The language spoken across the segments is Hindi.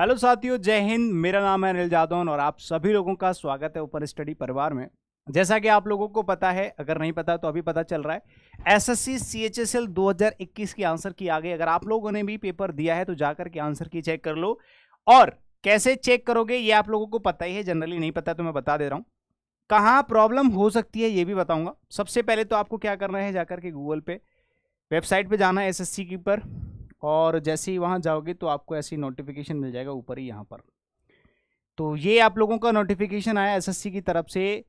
हेलो साथियों जय हिंद मेरा नाम है अनिल जादौन और आप सभी लोगों का स्वागत है ओपन स्टडी परिवार में जैसा कि आप लोगों को पता है अगर नहीं पता तो अभी पता चल रहा है एसएससी सीएचएसएल 2021 की आंसर की आ गई अगर आप लोगों ने भी पेपर दिया है तो जाकर के आंसर की चेक कर लो और कैसे चेक करोगे ये आप लोगों को पता ही है जनरली नहीं पता तो मैं बता दे रहा हूँ कहाँ प्रॉब्लम हो सकती है ये भी बताऊँगा सबसे पहले तो आपको क्या करना है जाकर के गूगल पे वेबसाइट पर जाना है एस की पर और जैसे ही वहाँ जाओगे तो आपको ऐसी नोटिफिकेशन मिल जाएगा ऊपर ही यहाँ पर तो ये आप लोगों का नोटिफिकेशन आया एसएससी की तरफ से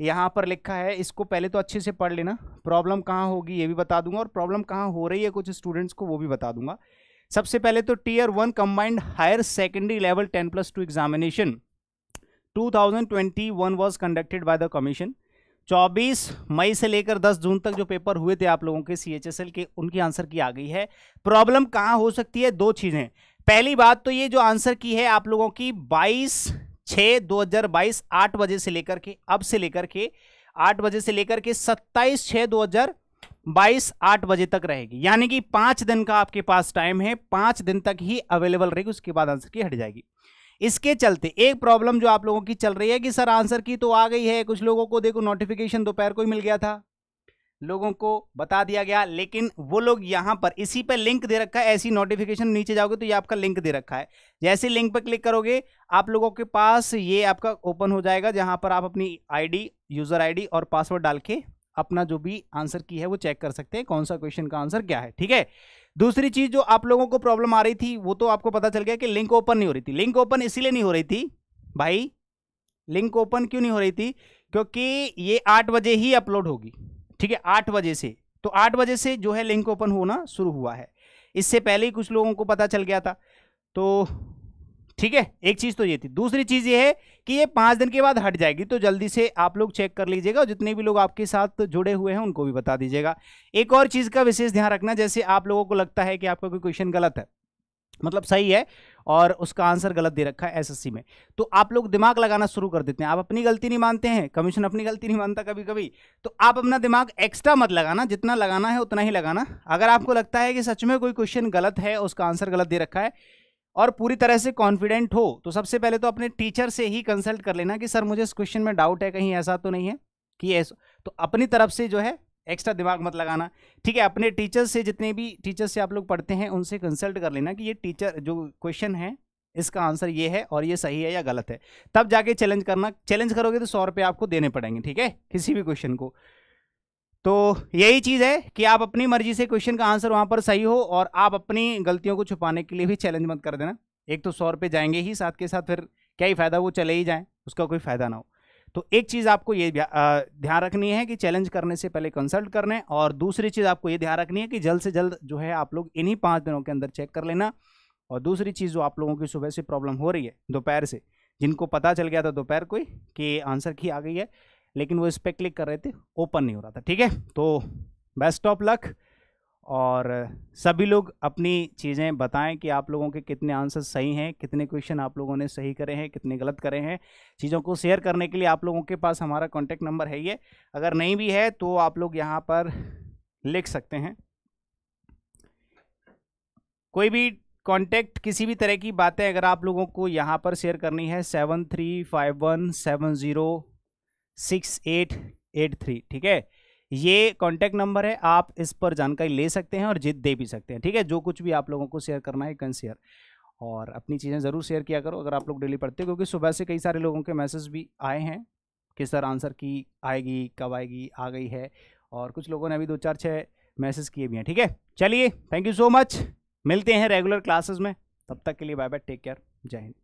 यहाँ पर लिखा है इसको पहले तो अच्छे से पढ़ लेना प्रॉब्लम कहाँ होगी ये भी बता दूंगा और प्रॉब्लम कहाँ हो रही है कुछ स्टूडेंट्स को वो भी बता दूंगा सबसे पहले तो tier one combined higher secondary level ten plus two examination two thousand one was conducted by the commission 24 मई से लेकर 10 जून तक जो पेपर हुए थे आप लोगों के सी के उनकी आंसर की आ गई है प्रॉब्लम कहाँ हो सकती है दो चीज़ें पहली बात तो ये जो आंसर की है आप लोगों की 22 छः 2022 आठ बजे से लेकर के अब से लेकर के 8 बजे से लेकर के 27 छः 2022 आठ बजे तक रहेगी यानी कि पाँच दिन का आपके पास टाइम है पाँच दिन तक ही अवेलेबल रहेगी उसके बाद आंसर की हट जाएगी इसके चलते एक प्रॉब्लम जो आप लोगों की चल रही है कि सर आंसर की तो आ गई है कुछ लोगों को देखो नोटिफिकेशन दोपहर को ही मिल गया था लोगों को बता दिया गया लेकिन वो लोग यहाँ पर इसी पर लिंक दे रखा है ऐसी नोटिफिकेशन नीचे जाओगे तो ये आपका लिंक दे रखा है जैसे लिंक पर क्लिक करोगे आप लोगों के पास ये आपका ओपन हो जाएगा जहाँ पर आप अपनी आईडी यूज़र आईडी और पासवर्ड डाल के अपना जो भी आंसर की है वो चेक कर सकते हैं कौन सा क्वेश्चन का आंसर क्या है ठीक है दूसरी चीज जो आप लोगों को प्रॉब्लम आ रही थी वो तो आपको पता चल गया कि लिंक ओपन नहीं हो रही थी लिंक ओपन इसीलिए नहीं हो रही थी भाई लिंक ओपन क्यों नहीं हो रही थी क्योंकि ये आठ बजे ही अपलोड होगी ठीक है आठ बजे से तो आठ बजे से जो है लिंक ओपन होना शुरू हुआ है इससे पहले ही कुछ लोगों को पता चल गया था तो ठीक है एक चीज तो ये थी दूसरी चीज ये है कि ये पांच दिन के बाद हट जाएगी तो जल्दी से आप लोग चेक कर लीजिएगा और जितने भी लोग आपके साथ जुड़े हुए हैं उनको भी बता दीजिएगा एक और चीज़ का विशेष ध्यान रखना जैसे आप लोगों को लगता है कि आपका कोई क्वेश्चन गलत है मतलब सही है और उसका आंसर गलत दे रखा है एसएससी में तो आप लोग दिमाग लगाना शुरू कर देते हैं आप अपनी गलती नहीं मानते हैं कमीशन अपनी गलती नहीं मानता कभी कभी तो आप अपना दिमाग एक्स्ट्रा मत लगाना जितना लगाना है उतना ही लगाना अगर आपको लगता है कि सच में कोई क्वेश्चन गलत है उसका आंसर गलत दे रखा है और पूरी तरह से कॉन्फिडेंट हो तो सबसे पहले तो अपने टीचर से ही कंसल्ट कर लेना कि सर मुझे इस क्वेश्चन में डाउट है कहीं ऐसा तो नहीं है कि ऐसा तो अपनी तरफ से जो है एक्स्ट्रा दिमाग मत लगाना ठीक है अपने टीचर से जितने भी टीचर से आप लोग पढ़ते हैं उनसे कंसल्ट कर लेना कि ये टीचर जो क्वेश्चन है इसका आंसर ये है और ये सही है या गलत है तब जाके चैलेंज करना चैलेंज करोगे तो सौ रुपये आपको देने पड़ेंगे ठीक है किसी भी क्वेश्चन को तो यही चीज़ है कि आप अपनी मर्जी से क्वेश्चन का आंसर वहाँ पर सही हो और आप अपनी गलतियों को छुपाने के लिए भी चैलेंज मत कर देना एक तो सौ रुपये जाएंगे ही साथ के साथ फिर क्या ही फ़ायदा वो चले ही जाएँ उसका कोई फ़ायदा ना हो तो एक चीज़ आपको ये ध्यान रखनी है कि चैलेंज करने से पहले कंसल्ट करने और दूसरी चीज़ आपको ये ध्यान रखनी है कि जल्द से जल्द जो है आप लोग इन्हीं पाँच दिनों के अंदर चेक कर लेना और दूसरी चीज़ जो आप लोगों की सुबह से प्रॉब्लम हो रही है दोपहर से जिनको पता चल गया था दोपहर को ही कि आंसर की आ गई है लेकिन वो इस पर क्लिक कर रहे थे ओपन नहीं हो रहा था ठीक है तो बेस्ट ऑफ लक और सभी लोग अपनी चीज़ें बताएं कि आप लोगों के कितने आंसर सही हैं कितने क्वेश्चन आप लोगों ने सही करे हैं कितने गलत करे हैं चीज़ों को शेयर करने के लिए आप लोगों के पास हमारा कॉन्टैक्ट नंबर है ये अगर नहीं भी है तो आप लोग यहाँ पर लिख सकते हैं कोई भी कांटेक्ट किसी भी तरह की बातें अगर आप लोगों को यहाँ पर शेयर करनी है seven three five one seven zero six eight eight three ठीक है ये कॉन्टैक्ट नंबर है आप इस पर जानकारी ले सकते हैं और जीत दे भी सकते हैं ठीक है जो कुछ भी आप लोगों को शेयर करना है कैन शेयर और अपनी चीज़ें ज़रूर शेयर किया करो अगर आप लोग डेली पढ़ते हो क्योंकि सुबह से कई सारे लोगों के मैसेज भी आए हैं कि सर आंसर की आएगी कब आएगी आ गई है और कुछ लोगों ने अभी दो चार छः मैसेज किए भी हैं ठीक है चलिए थैंक यू सो मच मिलते हैं रेगुलर क्लासेस में तब तक के लिए बाय बाय टेक केयर जय हिंद